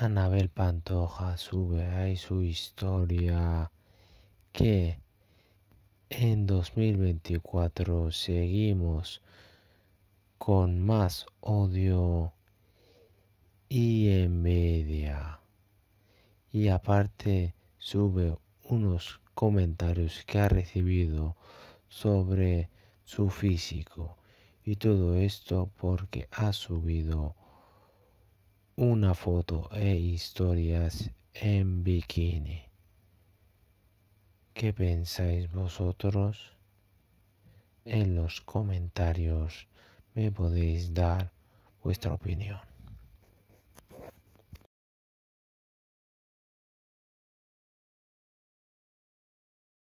Anabel Pantoja sube ahí su historia que en 2024 seguimos con más odio y media. Y aparte sube unos comentarios que ha recibido sobre su físico. Y todo esto porque ha subido una foto e historias en bikini. ¿Qué pensáis vosotros? En los comentarios me podéis dar vuestra opinión.